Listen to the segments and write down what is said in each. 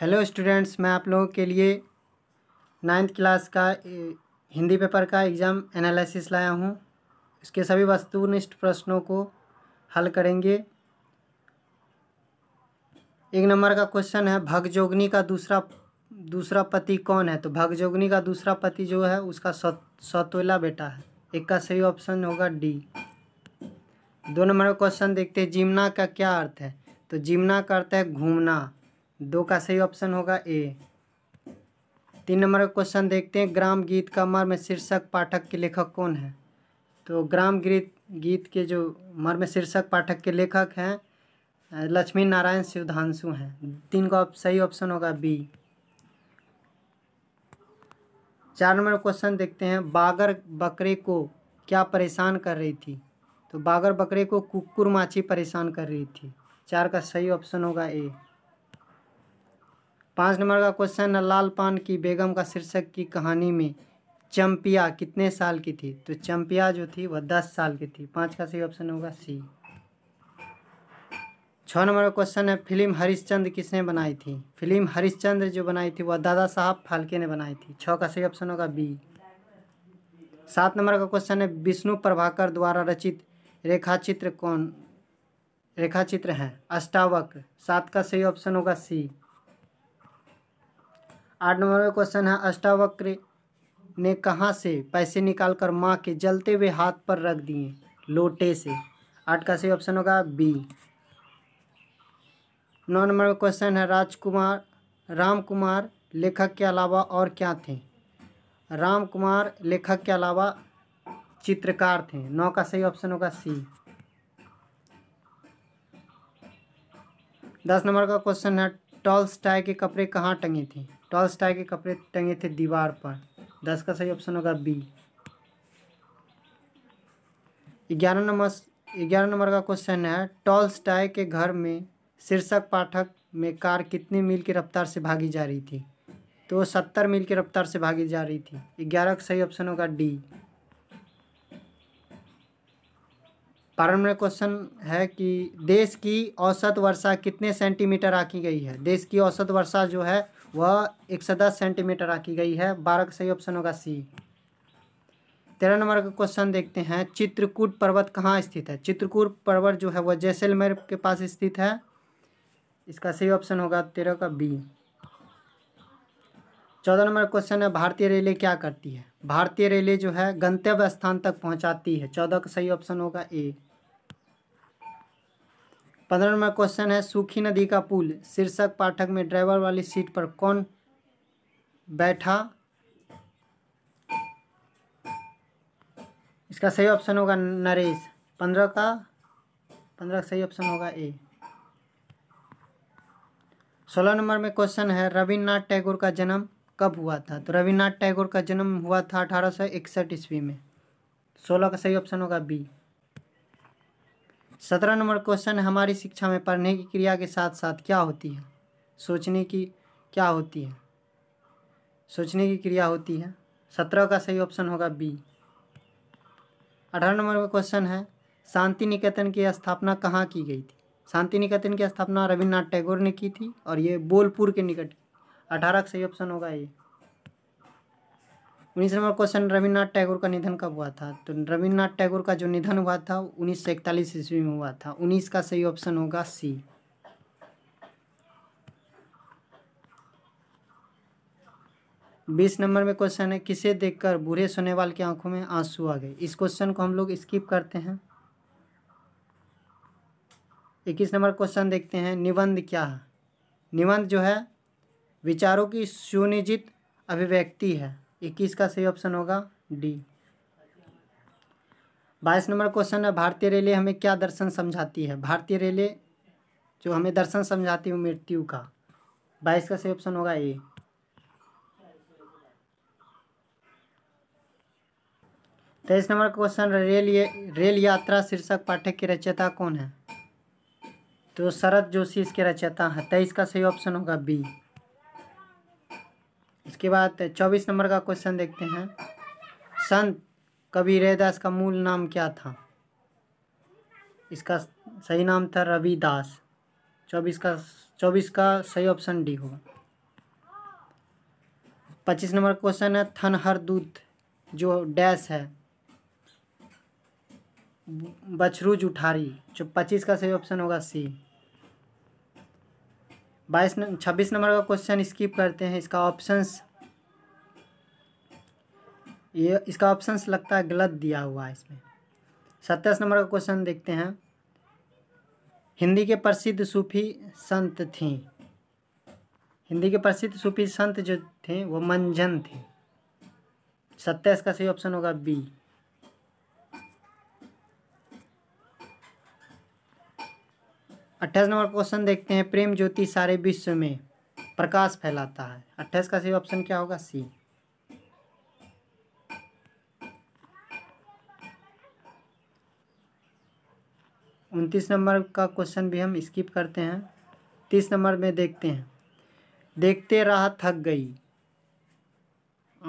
hello students मैं आप लोगों के लिए नाइन्थ क्लास का हिंदी पेपर का एग्ज़ाम एनालिसिस लाया हूँ इसके सभी वस्तुनिष्ठ प्रश्नों को हल करेंगे एक नंबर का क्वेश्चन है भगजोगनी का दूसरा दूसरा पति कौन है तो भगजोगनी का दूसरा पति जो है उसका सौतोला बेटा है एक का सही ऑप्शन होगा डी दो नंबर का क्वेश्चन देखते हैं जिमना का क्या अर्थ है तो जिमना का अर्थ है घूमना दो का सही ऑप्शन होगा ए तीन नंबर का क्वेश्चन देखते हैं ग्राम गीत का मर्म शीर्षक पाठक के लेखक कौन है तो ग्राम गीत गीत के जो मर्म शीर्षक पाठक के लेखक हैं लक्ष्मी नारायण शिवधांशु हैं तीन का सही ऑप्शन होगा बी चार नंबर क्वेश्चन देखते हैं बागर बकरे को क्या परेशान कर रही थी तो बागर बकरे को कुकुर माछी परेशान कर रही थी चार का सही ऑप्शन होगा ए पाँच नंबर का क्वेश्चन है लाल पान की बेगम का शीर्षक की कहानी में चंपिया कितने साल की थी तो चंपिया जो थी वह दस साल की थी पाँच का सही ऑप्शन होगा सी छः नंबर का क्वेश्चन है फिल्म हरिश्चंद्र किसने बनाई थी फिल्म हरिश्चंद्र जो बनाई थी वह दादा साहब फाल्के ने बनाई थी छः का सही ऑप्शन होगा बी सात नंबर का क्वेश्चन है विष्णु प्रभाकर द्वारा रचित रेखाचित्र कौन रेखाचित्र है अष्टावक सात का सही ऑप्शन होगा सी आठ नंबर में क्वेश्चन है अष्टावक्र ने कहाँ से पैसे निकाल कर माँ के जलते हुए हाथ पर रख दिए लोटे से आठ का सही ऑप्शन होगा बी नौ नंबर में क्वेश्चन है राजकुमार राम कुमार लेखक के अलावा और क्या थे राम कुमार लेखक के अलावा चित्रकार थे नौ का सही ऑप्शन होगा सी दस नंबर का क्वेश्चन है टॉल्स टाई के कपड़े कहाँ टंगे थे टॉलस्टाय के कपड़े टंगे थे दीवार पर दस का सही ऑप्शन होगा बी ग्यारह नंबर ग्यारह नंबर का क्वेश्चन है टॉलस्टाय के घर में शीर्षक पाठक में कार कितने मील की रफ्तार से भागी जा रही थी तो वो सत्तर मील की रफ्तार से भागी जा रही थी ग्यारह का सही ऑप्शन होगा डी बारह नंबर क्वेश्चन है कि देश की औसत वर्षा कितने सेंटीमीटर आकी गई है देश की औसत वर्षा जो है वह एक सौ दस सेंटीमीटर आकी गई है बारह का सही ऑप्शन होगा सी तेरह नंबर का क्वेश्चन देखते हैं चित्रकूट पर्वत कहाँ स्थित है चित्रकूट पर्वत जो है वह जैसलमेर के पास स्थित है इसका सही ऑप्शन होगा तेरह का बी चौदह नंबर क्वेश्चन है भारतीय रेलवे क्या करती है भारतीय रेलवे जो है गंतव्य स्थान तक पहुंचाती है चौदह का सही ऑप्शन होगा ए पंद्रह नंबर क्वेश्चन है सूखी नदी का पुल शीर्षक पाठक में ड्राइवर वाली सीट पर कौन बैठा इसका सही ऑप्शन होगा नरेश पंद्रह का पंद्रह का सही ऑप्शन होगा ए सोलह नंबर में क्वेश्चन है रविन्द्रनाथ टैगोर का जन्म कब हुआ था तो रविन्द्रनाथ टैगोर का जन्म हुआ था अठारह सौ इकसठ ईस्वी में सोलह का सही ऑप्शन होगा बी सत्रह नंबर क्वेश्चन हमारी शिक्षा में पढ़ने की क्रिया के साथ साथ क्या होती है सोचने की क्या होती है सोचने की क्रिया होती है सत्रह का सही ऑप्शन होगा बी अठारह नंबर का क्वेश्चन है शांति निकेतन की स्थापना कहाँ की गई थी शांति निकेतन की स्थापना रविन्द्रनाथ टैगोर ने की थी और ये बोलपुर के निकट अठारह का सही ऑप्शन होगा ये उन्नीस नंबर क्वेश्चन रविन्द्रनाथ टैगोर का निधन कब हुआ था तो रविन्द्रनाथ टैगोर का जो निधन हुआ था उन्नीस सौ इकतालीस ईस्वी में हुआ था उन्नीस का सही ऑप्शन होगा सी बीस नंबर में क्वेश्चन है किसे देखकर बूढ़े सोनेवाल की आंखों में आंसू आ गए इस क्वेश्चन को हम लोग स्किप करते हैं इक्कीस नंबर क्वेश्चन देखते हैं निबंध क्या है निबंध जो है विचारों की सुनिजित अभिव्यक्ति है इक्कीस का सही ऑप्शन होगा डी बाईस नंबर क्वेश्चन है भारतीय रेलवे हमें क्या दर्शन समझाती है भारतीय रेलवे जो हमें दर्शन समझाती है मृत्यु का बाईस का सही ऑप्शन होगा ए तेईस नंबर क्वेश्चन रेल रेल यात्रा शीर्षक पाठक की रचयिता कौन है तो शरद जोशी इसके रचयिता है तेईस का सही ऑप्शन होगा बी इसके बाद चौबीस नंबर का क्वेश्चन देखते हैं संत कबीरदास का मूल नाम क्या था इसका सही नाम था रविदास चौबीस का चौबीस का सही ऑप्शन डी होगा पच्चीस नंबर क्वेश्चन है थनहर दूत जो डैश है बछरूज उठारी जो पच्चीस का सही ऑप्शन होगा सी बाईस छब्बीस नंबर का क्वेश्चन स्किप करते हैं इसका ऑप्शंस ये इसका ऑप्शंस लगता है गलत दिया हुआ है इसमें सत्ताईस नंबर का क्वेश्चन देखते हैं हिंदी के प्रसिद्ध सूफी संत थी हिंदी के प्रसिद्ध सूफी संत जो थे वो मंजन थे सत्ताईस का सही ऑप्शन होगा बी अट्ठाईस नंबर क्वेश्चन देखते हैं प्रेम ज्योति सारे विश्व में प्रकाश फैलाता है अट्ठाईस का सही ऑप्शन क्या होगा सी उनतीस नंबर का क्वेश्चन भी हम स्किप करते हैं तीस नंबर में देखते हैं देखते राह थक गई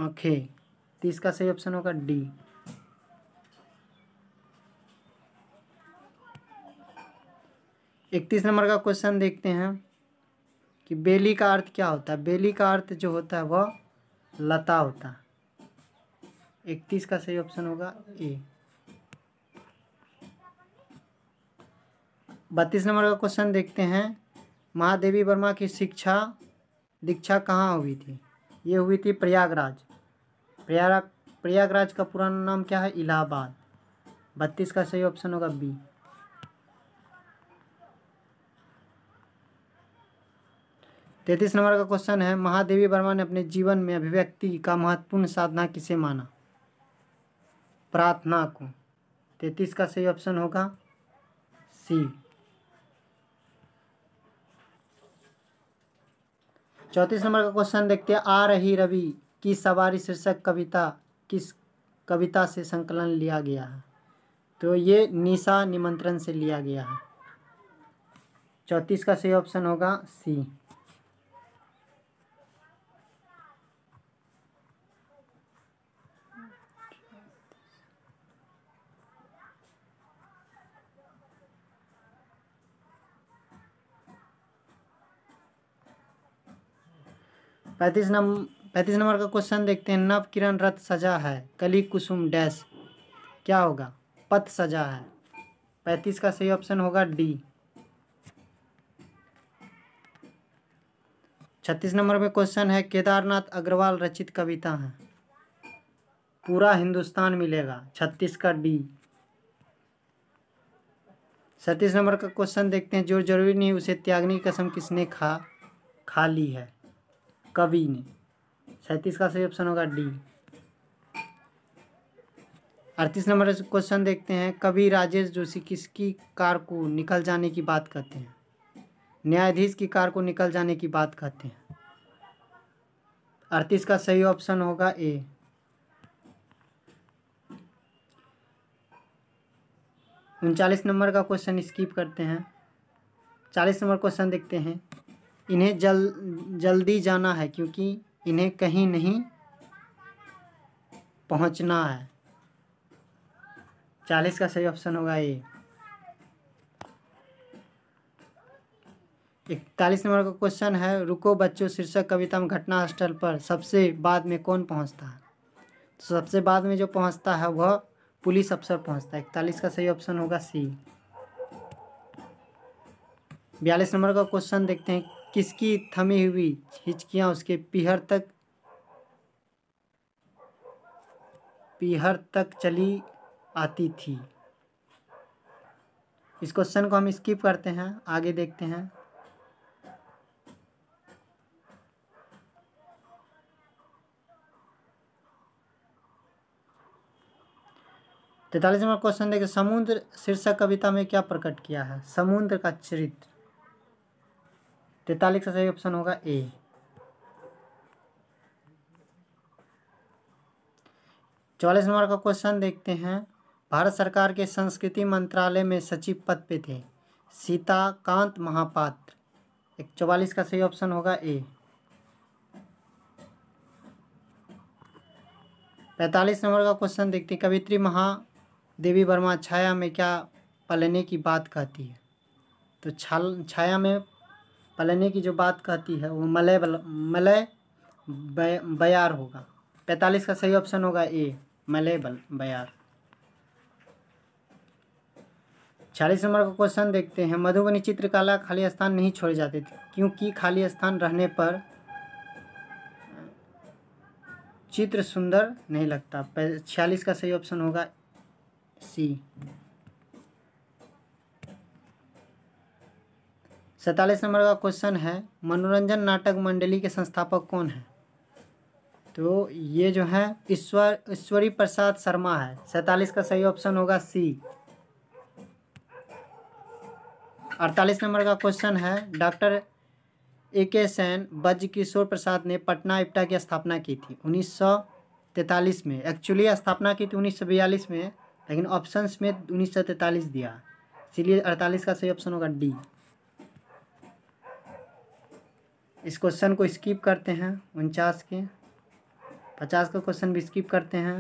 आंखें तीस का सही ऑप्शन होगा डी इकतीस नंबर का क्वेश्चन देखते हैं कि बेली का अर्थ क्या होता है बेली का अर्थ जो होता है वह लता होता है इकतीस का सही ऑप्शन होगा ए बत्तीस नंबर का क्वेश्चन देखते हैं महादेवी वर्मा की शिक्षा दीक्षा कहाँ हुई थी ये हुई थी प्रयागराज प्रयाग प्रयागराज का पुराना नाम क्या है इलाहाबाद बत्तीस का सही ऑप्शन होगा बी तैतीस नंबर का क्वेश्चन है महादेवी वर्मा ने अपने जीवन में अभिव्यक्ति का महत्वपूर्ण साधना किसे माना प्रार्थना को तैतीस का सही ऑप्शन होगा सी चौंतीस नंबर का क्वेश्चन देखते हैं आ रही रवि की सवारी शीर्षक कविता किस कविता से संकलन लिया गया है तो ये निशा निमंत्रण से लिया गया है चौंतीस का सही ऑप्शन होगा सी पैंतीस नंबर पैंतीस नंबर का क्वेश्चन देखते हैं नव किरण रथ सजा है कली कुसुम डैश क्या होगा पथ सजा है पैंतीस का सही ऑप्शन होगा डी छत्तीस नंबर में क्वेश्चन है केदारनाथ अग्रवाल रचित कविता है पूरा हिंदुस्तान मिलेगा छत्तीस का डी सैंतीस नंबर का क्वेश्चन देखते हैं जो जरूरी नहीं उसे त्यागनी कसम किसने खा खा ली है कवि ने सैंतीस का सही ऑप्शन होगा डी अड़तीस नंबर क्वेश्चन देखते हैं कवि राजेश जोशी किसकी कार को निकल जाने की बात कहते हैं न्यायाधीश की कार को निकल जाने की बात कहते हैं अड़तीस का सही ऑप्शन होगा ए उनचालीस नंबर का क्वेश्चन स्किप करते हैं चालीस नंबर क्वेश्चन देखते हैं इन्हें जल जल्दी जाना है क्योंकि इन्हें कहीं नहीं पहुंचना है चालीस का सही ऑप्शन होगा ये इकतालीस नंबर का क्वेश्चन है रुको बच्चों शीर्षक कविता में घटना स्थल पर सबसे बाद में कौन पहुंचता है तो सबसे बाद में जो पहुंचता है वह पुलिस अफसर पहुंचता है इकतालीस का सही ऑप्शन होगा सी बयालीस नंबर का क्वेश्चन देखते हैं किसकी थमी हुई हिचकियां उसके पीहर तक पीहर तक चली आती थी इस क्वेश्चन को हम स्किप करते हैं आगे देखते हैं तैतालीस नंबर क्वेश्चन देखिए समुद्र शीर्षक कविता में क्या प्रकट किया है समुद्र का चरित्र तैतालीस का सही ऑप्शन होगा ए चौलीस नंबर का क्वेश्चन देखते हैं भारत सरकार के संस्कृति मंत्रालय में सचिव पद पे थे सीताकांत महापात्र एक चौवालीस का सही ऑप्शन होगा ए पैंतालीस नंबर का क्वेश्चन देखते हैं कवित्री महादेवी वर्मा छाया में क्या पलने की बात कहती है तो छाया में पलने की जो बात कहती है वो मलय मलय बयार होगा पैंतालीस का सही ऑप्शन होगा ए मलय बयार चालीस नंबर का क्वेश्चन देखते हैं मधुबनी चित्रकला खाली स्थान नहीं छोड़े जाते थे क्योंकि खाली स्थान रहने पर चित्र सुंदर नहीं लगता छियालीस का सही ऑप्शन होगा सी सैंतालीस नंबर का क्वेश्चन है मनोरंजन नाटक मंडली के संस्थापक कौन है तो ये जो है ईश्वर ईश्वरी प्रसाद शर्मा है सैंतालीस का सही ऑप्शन होगा सी अड़तालीस नंबर का क्वेश्चन है डॉक्टर ए के सैन वज्र किशोर प्रसाद ने पटना इप्टा की स्थापना की थी उन्नीस सौ तैंतालीस में एक्चुअली स्थापना की थी उन्नीस सौ बयालीस में लेकिन ऑप्शन में उन्नीस सौ तैंतालीस दिया इसीलिए अड़तालीस का सही ऑप्शन होगा डी इस क्वेश्चन को स्किप करते हैं उनचास के पचास का क्वेश्चन भी स्किप करते हैं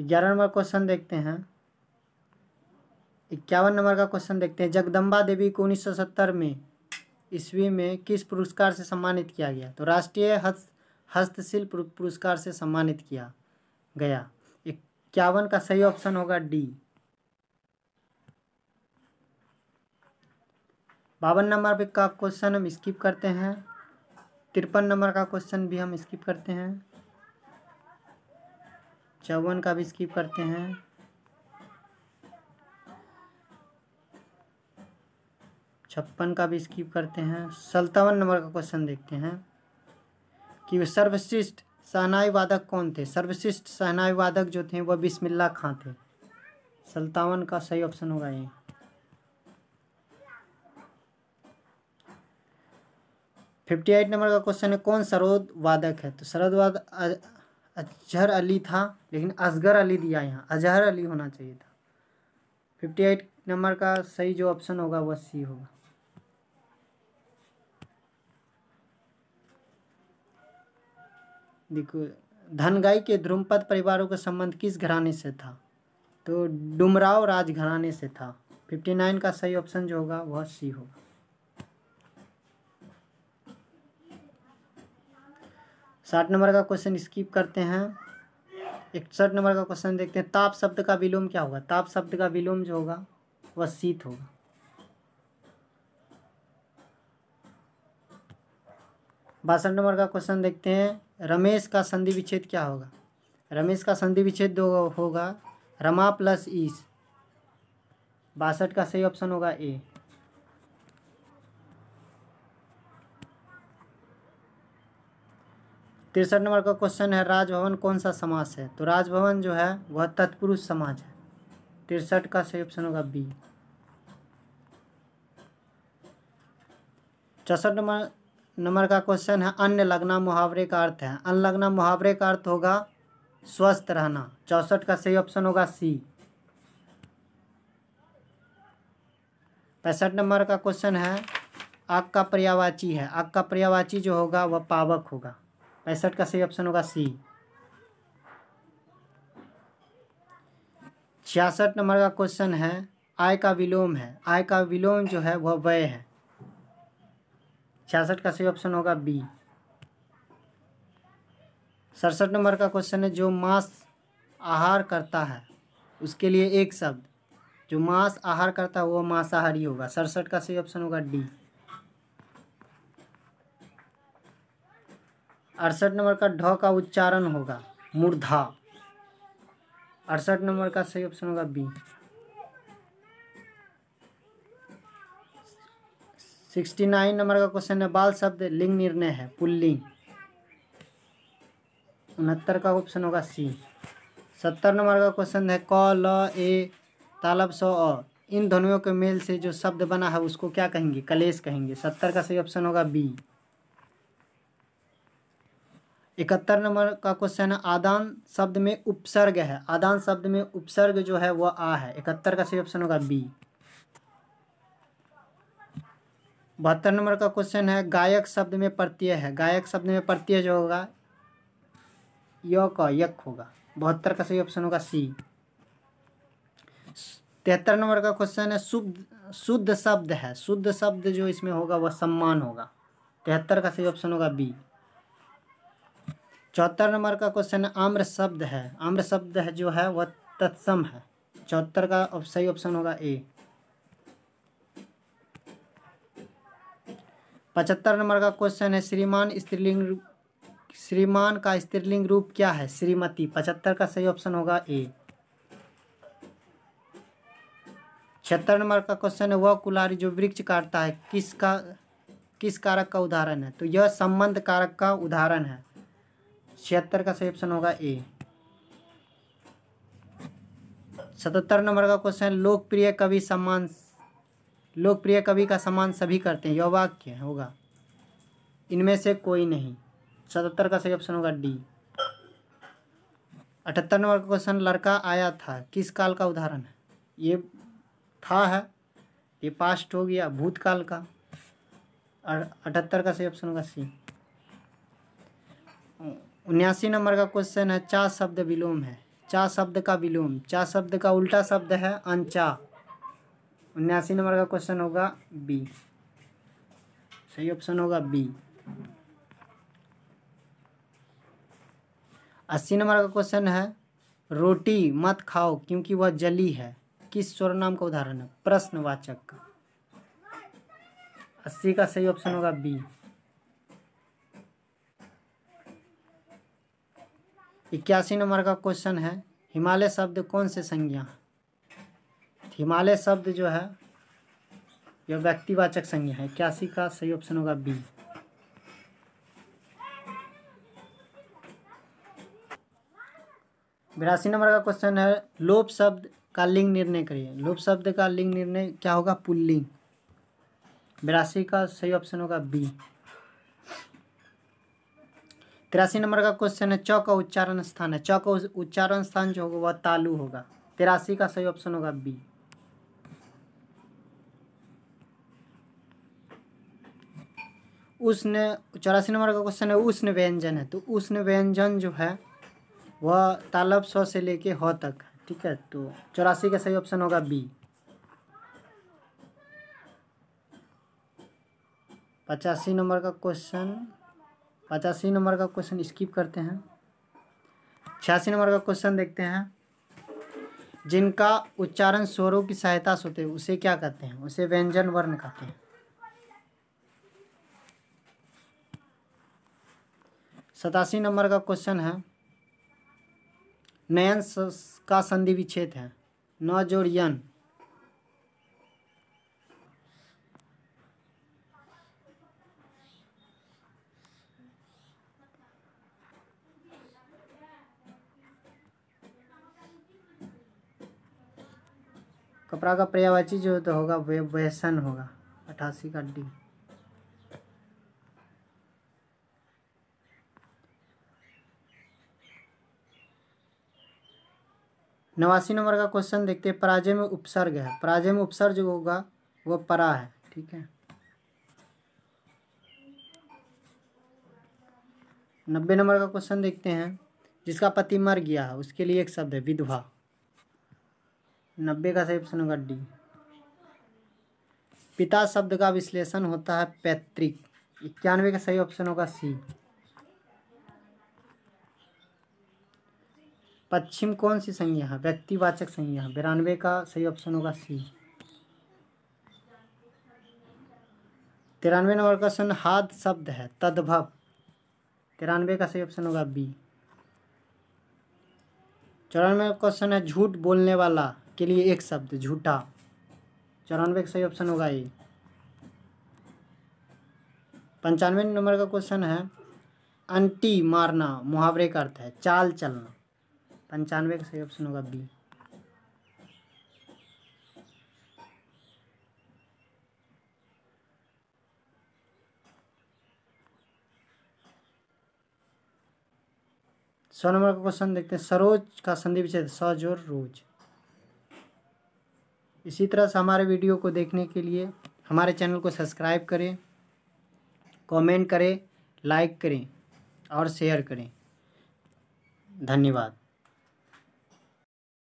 ग्यारह नंबर क्वेश्चन देखते हैं इक्यावन नंबर का क्वेश्चन देखते हैं जगदम्बा देवी को उन्नीस सौ सत्तर में ईस्वी में किस पुरस्कार से सम्मानित किया गया तो राष्ट्रीय हस्त हस्तशिल्प पुरस्कार से सम्मानित किया गया इक्यावन का सही ऑप्शन होगा डी बावन नंबर पे का क्वेश्चन हम स्किप करते हैं तिरपन नंबर का क्वेश्चन भी हम स्किप करते हैं चौवन का भी स्किप करते हैं छप्पन का भी स्किप करते हैं सत्तावन नंबर का क्वेश्चन देखते हैं कि वे सर्वश्रेष्ठ सहनाई वादक कौन थे सर्वश्रेष्ठ सहनाई वादक जो थे वह बिस्मिल्ला खां थे सत्तावन का सही ऑप्शन होगा ये फिफ्टी एट नंबर का क्वेश्चन है कौन सरोद वादक है तो सरोद वादक अजहर अली था लेकिन असगर अली दिया यहाँ अजहर अली होना चाहिए था फिफ्टी एट नंबर का सही जो ऑप्शन होगा वह सी होगा देखो धनगाई के ध्रुमपद परिवारों का संबंध किस घराने से था तो डुमराव राज घराने से था फिफ्टी नाइन का सही ऑप्शन जो होगा वह सी होगा साठ नंबर का क्वेश्चन स्किप करते हैं इकसठ नंबर का क्वेश्चन देखते हैं ताप शब्द का विलोम क्या होगा ताप शब्द का विलोम जो होगा वह शीत होगा बासठ नंबर का क्वेश्चन देखते हैं रमेश का संधि विच्छेद क्या होगा रमेश का संधि विच्छेद दो होगा रमा प्लस ईस बासठ का सही ऑप्शन होगा ए तिरसठ नंबर का क्वेश्चन है राजभवन कौन सा समास है तो राजभवन जो है वह तत्पुरुष समाज है तिरसठ का सही ऑप्शन होगा बी चौसठ नंबर नंबर का क्वेश्चन है अन्य लगना मुहावरे का अर्थ है अन्य लगना मुहावरे का अर्थ होगा स्वस्थ रहना चौसठ का सही ऑप्शन होगा सी पैंसठ नंबर का क्वेश्चन है आग का पर्यावाची है आग का पर्यावाची जो होगा वह पावक होगा पैंसठ का सही ऑप्शन होगा सी छियासठ नंबर का क्वेश्चन है आय का विलोम है आय का विलोम जो है वह व्यय है छियासठ का सही ऑप्शन होगा बी सड़सठ नंबर का क्वेश्चन है जो मांस आहार करता है उसके लिए एक शब्द जो मांस आहार करता है वह मांसाहारी होगा सड़सठ का सही ऑप्शन होगा डी अड़सठ नंबर का ढ का उच्चारण होगा मूर्धा अड़सठ नंबर का सही ऑप्शन होगा बी सिक्सटी नाइन नंबर का क्वेश्चन है बाल शब्द लिंग निर्णय है पुल्लिंग उनहत्तर का ऑप्शन होगा सी सत्तर नंबर का क्वेश्चन है क ल ए तालब स अ इन ध्वनियों के मेल से जो शब्द बना है उसको क्या कहेंगे कलेश कहेंगे सत्तर का सही ऑप्शन होगा बी इकहत्तर नंबर का क्वेश्चन है आदान शब्द में उपसर्ग है आदान शब्द में उपसर्ग जो है वह आ है इकहत्तर का सही ऑप्शन होगा बी बहत्तर नंबर का क्वेश्चन है गायक शब्द में प्रत्यय है गायक शब्द में प्रत्यय जो होगा यक यक होगा बहत्तर का सही ऑप्शन होगा सी तिहत्तर नंबर का क्वेश्चन है शुद्ध शुद्ध शब्द है शुद्ध शब्द जो इसमें होगा वह सम्मान होगा तिहत्तर का सही ऑप्शन होगा बी चौहत्तर नंबर का क्वेश्चन है आम्र शब्द है आम्र शब्द है जो है वह तत्सम है चौहत्तर का सही ऑप्शन होगा ए पचहत्तर नंबर का क्वेश्चन है श्रीमान स्त्रीलिंग श्रीमान का स्त्रीलिंग रूप क्या है श्रीमती पचहत्तर का सही ऑप्शन होगा ए छिहत्तर नंबर का क्वेश्चन है वह कुलारी जो वृक्ष काटता है किसका किस कारक का उदाहरण है तो यह संबंध कारक का उदाहरण है छिहत्तर का सही ऑप्शन होगा ए सतहत्तर नंबर का क्वेश्चन लोकप्रिय कवि सम्मान लोकप्रिय कवि का सम्मान सभी करते हैं यह वाक्य होगा इनमें से कोई नहीं सतहत्तर का सही ऑप्शन होगा डी अठहत्तर नंबर का क्वेश्चन लड़का आया था किस काल का उदाहरण है ये था है ये पास्ट हो गया भूतकाल का और अठहत्तर का सही ऑप्शन होगा सी उन्यासी नंबर का क्वेश्चन है चा शब्द विलोम है चा शब्द का विलोम चा शब्द का उल्टा शब्द है अनचा उन्यासी नंबर का क्वेश्चन होगा बी सही ऑप्शन होगा बी अस्सी नंबर का क्वेश्चन है रोटी मत खाओ क्योंकि वह जली है किस स्वर नाम का उदाहरण है प्रश्नवाचक का अस्सी का सही ऑप्शन होगा बी इक्यासी नंबर का क्वेश्चन है हिमालय शब्द कौन से संज्ञा हिमालय शब्द जो है यह व्यक्तिवाचक संज्ञा है इक्यासी का सही ऑप्शन होगा बी बिरासी नंबर का क्वेश्चन है लोप शब्द का लिंग निर्णय करिए लोप शब्द का लिंग निर्णय क्या होगा पुल्लिंग बिरासी का सही ऑप्शन होगा बी तिरासी नंबर का क्वेश्चन है च का उच्चारण स्थान है च का उच्चारण स्थान जो होगा वह तालु होगा तिरासी का सही ऑप्शन होगा बी उष्ण चौरासी नंबर का क्वेश्चन है उष्ण व्यंजन है तो उष्ण व्यंजन जो है वह तालब स से लेके ह तक है ठीक है तो चौरासी का सही ऑप्शन होगा बी पचासी नंबर का क्वेश्चन पचासी नंबर का क्वेश्चन स्किप करते हैं छियासी नंबर का क्वेश्चन देखते हैं जिनका उच्चारण स्वरों की सहायता से होते उसे क्या कहते हैं उसे व्यंजन वर्ण कहते हैं सतासी नंबर का क्वेश्चन है नयन का संधि विच्छेद है न जोड़ यन कपड़ा का पर्यावाची जो तो होगा वे व्यसन होगा अठासी का डी नवासी नंबर का क्वेश्चन देखते हैं पराजय में उपसर्ग है पराजय में उपसर्ग जो होगा वो परा है ठीक है नब्बे नंबर का क्वेश्चन देखते हैं जिसका पति मर गया है उसके लिए एक शब्द है विधवा नब्बे का सही ऑप्शन होगा डी पिता शब्द का विश्लेषण होता है पैतृक इक्यानवे का सही ऑप्शन होगा सी पश्चिम कौन सी संज्ञा है व्यक्तिवाचक संज्ञा बिरानवे का सही ऑप्शन होगा सी तिरानवे नंबर क्वेश्चन हाथ शब्द है तद्भव तिरानवे का सही ऑप्शन होगा बी चौरानवे क्वेश्चन है झूठ बोलने वाला के लिए एक शब्द झूठा चौरानवे का सही ऑप्शन होगा ये पंचानवे नंबर का क्वेश्चन है अंटी मारना मुहावरे का अर्थ है चाल चलना पंचानवे का सही ऑप्शन होगा बी सौ नंबर का क्वेश्चन देखते हैं सरोज का संधि विच्छेद सजोर रोज इसी तरह से हमारे वीडियो को देखने के लिए हमारे चैनल को सब्सक्राइब करें कमेंट करें लाइक करें और शेयर करें धन्यवाद